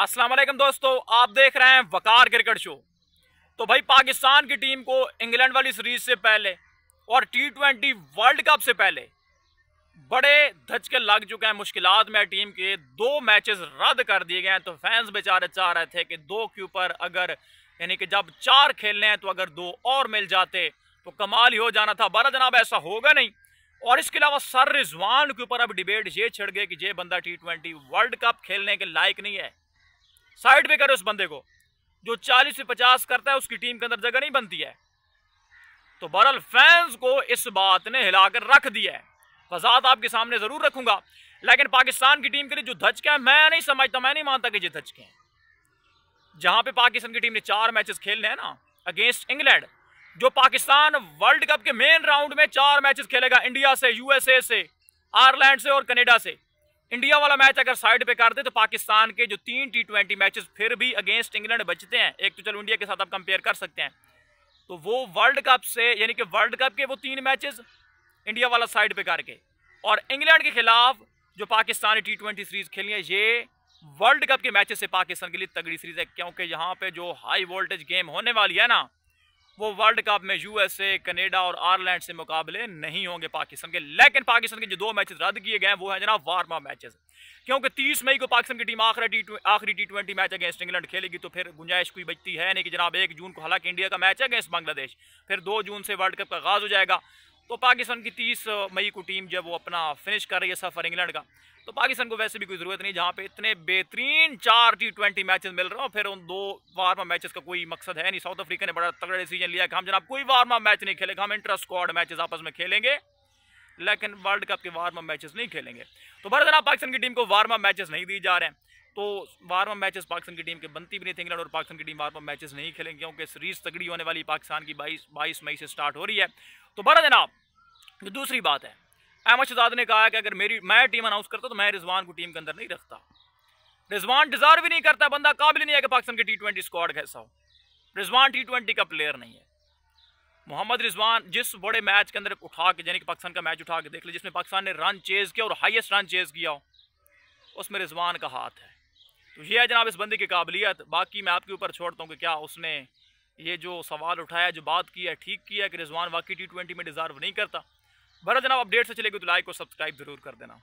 असलम दोस्तों आप देख रहे हैं वकार क्रिकेट शो तो भाई पाकिस्तान की टीम को इंग्लैंड वाली सीरीज से पहले और टी ट्वेंटी वर्ल्ड कप से पहले बड़े धचके लग चुके हैं मुश्किल में टीम के दो मैचेस रद्द कर दिए गए हैं तो फैंस बेचारे चाह रहे थे कि दो के ऊपर अगर यानी कि जब चार खेलने हैं तो अगर दो और मिल जाते तो कमाल ही हो जाना था बारह जनाब ऐसा होगा नहीं और इसके अलावा सर रिजवान के ऊपर अब डिबेट ये छिड़ गए कि ये बंदा टी ट्वेंटी वर्ल्ड कप खेलने के लायक नहीं है साइड पे करे उस बंदे को जो 40 से 50 करता है उसकी टीम के अंदर जगह नहीं बनती है तो बहरल फैंस को इस बात ने हिलाकर रख दिया है वजात आपके सामने जरूर रखूंगा लेकिन पाकिस्तान की टीम के लिए जो धचके हैं मैं नहीं समझता मैं नहीं मानता कि ये धचके हैं जहां पे पाकिस्तान की टीम ने चार मैचेस खेलने हैं ना अगेंस्ट इंग्लैंड जो पाकिस्तान वर्ल्ड कप के मेन राउंड में चार मैचेस खेलेगा इंडिया से यूएसए से आयरलैंड से और कनेडा से इंडिया वाला मैच अगर साइड पे कर दे तो पाकिस्तान के जो तीन टी ट्वेंटी मैचेस फिर भी अगेंस्ट इंग्लैंड बचते हैं एक तो चलो इंडिया के साथ आप कंपेयर कर सकते हैं तो वो वर्ल्ड कप से यानी कि वर्ल्ड कप के वो तीन मैचेस इंडिया वाला साइड पे करके और इंग्लैंड के खिलाफ जो पाकिस्तान ने टी ट्वेंटी सीरीज खेली है ये वर्ल्ड कप के मैचेस से पाकिस्तान के लिए तगड़ी सीरीज है क्योंकि यहाँ पे जो हाई वोल्टेज गेम होने वाली है ना वो वर्ल्ड कप में यूएसए कनेडा और आयरलैंड से मुकाबले नहीं होंगे पाकिस्तान के लेकिन पाकिस्तान के जो दो मैचेस रद्द किए गए हैं वो है जनाब वार्मा मैचेस क्योंकि 30 मई को पाकिस्तान की टीम आखिरी आखिरी T twenty match against England खेलेगी तो फिर गुंजाइश कोई बचती है नहीं कि जनाब एक जून को हालांकि इंडिया का मैच है अगेंस्ट बांग्लादेश फिर दो जून से वर्ल्ड कप का आगाज हो जाएगा तो पाकिस्तान की तीस मई को टीम जब वो अपना फिनिश कर रही है सफ़र इंग्लैंड का तो पाकिस्तान को वैसे भी कोई ज़रूरत नहीं जहाँ पे इतने बेहतरीन चार टी ट्वेंटी मैचेस मिल रहे हो फिर उन दो वार्मा मैचेस का कोई मकसद है नहीं साउथ अफ्रीका ने बड़ा तगड़ा डिसीजन लिया कि हम जनाब कोई वार्मा मैच नहीं खेले हम इंटर स्क्वाड मैचेस आपस में खेलेंगे लेकिन वर्ल्ड कप के वार्मा मैचेस नहीं खेलेंगे तो भारत जनाब पाकिस्तान की टीम को वार्मा मैचेस नहीं दिए जा रहे हैं तो वार्मा मैचेस पाकिस्तान की टीम के बनती भी नहीं थी इंग्लैंड और पाकिस्तान की टीम वार्मा मैचेस नहीं खेलेंगे क्योंकि सीरीज तगड़ी होने वाली पाकिस्तान की बाईस बाईस मई से स्टार्ट हो रही है तो बड़ा जनाब दूसरी बात है अहमद शहजाद ने कहा कि अगर मेरी मैं टीम अनाउंस करता तो मैं रिजवान को टीम के अंदर नहीं रखता रिजवान डिजर्व भी नहीं करता बंदा काबिल नहीं है कि पाकिस्तान के टी ट्वेंटी स्क्वाड कैसा हो रिजवान टी ट्वेंटी का प्लेयर नहीं है मोहम्मद रिजवान जिस बड़े मैच के अंदर उठा के यानी कि पाकिस्तान का मैच उठा के देख ले जिसमें पाकिस्तान ने रन चेज किया और हाईएस्ट रन चेज किया हो उसमें रिजवान का हाथ है तो यह है जनाब इस बंदी की काबिलियत बाकी मैं आपके ऊपर छोड़ता हूँ कि क्या उसने ये जो सवाल उठाया जो बात की है ठीक किया कि रिजवान वाकई टी ट्वेंटी में डिज़र्व नहीं करता भरत जनाब अपडेट से चलेगी तो लाइक और सब्सक्राइब ज़रूर कर देना